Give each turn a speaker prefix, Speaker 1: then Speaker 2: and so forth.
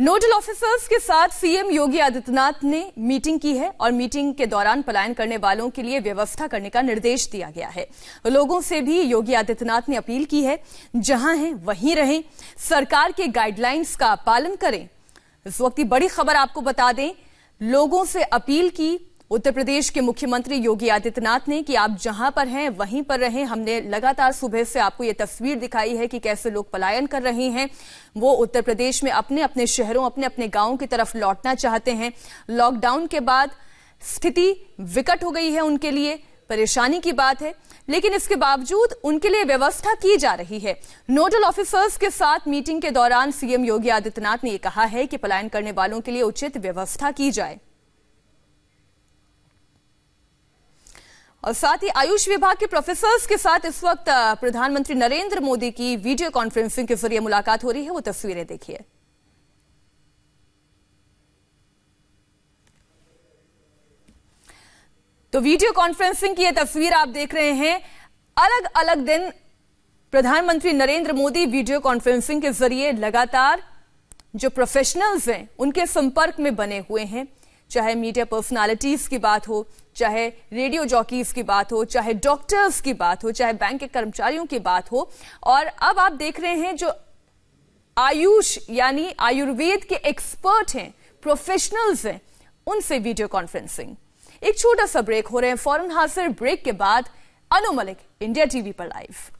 Speaker 1: nodal officers के साथ CM योगी आदित्यनाथ ने मीटिंग की है और मीटिंग के दौरान पलायन करने वालों के लिए व्यवस्था करने का निर्देश दिया गया है लोगों से भी योगी आदित्यनाथ ने अपील की है जहां हैं वहीं रहें सरकार के गाइडलाइंस का पालन करें इस वक्त की बड़ी खबर आपको बता दें लोगों से अपील की उत्तर प्रदेश के मुख्यमंत्री योगी आदित्यनाथ ने कि आप जहां पर हैं वहीं पर रहें हमने लगातार सुबह से आपको ये तस्वीर दिखाई है कि कैसे लोग पलायन कर रहे हैं वो उत्तर प्रदेश में अपने अपने शहरों अपने अपने गांवों की तरफ लौटना चाहते हैं लॉकडाउन के बाद स्थिति विकट हो गई है उनके लिए परेशानी की बात है लेकिन इसके बावजूद उनके लिए व्यवस्था की जा रही है नोडल ऑफिसर्स के साथ मीटिंग के दौरान सीएम योगी आदित्यनाथ ने यह कहा है कि पलायन करने वालों के लिए उचित व्यवस्था की जाए और साथ ही आयुष विभाग के प्रोफेसर्स के साथ इस वक्त प्रधानमंत्री नरेंद्र मोदी की वीडियो कॉन्फ्रेंसिंग के जरिए मुलाकात हो रही है वो तस्वीरें देखिए तो वीडियो कॉन्फ्रेंसिंग की ये तस्वीर आप देख रहे हैं अलग अलग दिन प्रधानमंत्री नरेंद्र मोदी वीडियो कॉन्फ्रेंसिंग के जरिए लगातार जो प्रोफेशनल्स हैं उनके संपर्क में बने हुए हैं चाहे मीडिया पर्सनालिटीज की बात हो चाहे रेडियो जॉकीज की बात हो चाहे डॉक्टर्स की बात हो चाहे बैंक के कर्मचारियों की बात हो और अब आप देख रहे हैं जो आयुष यानी आयुर्वेद के एक्सपर्ट हैं प्रोफेशनल्स हैं उनसे वीडियो कॉन्फ्रेंसिंग एक छोटा सा ब्रेक हो रहे हैं फौरन हाजिर ब्रेक के बाद अनु मलिक इंडिया टीवी पर लाइव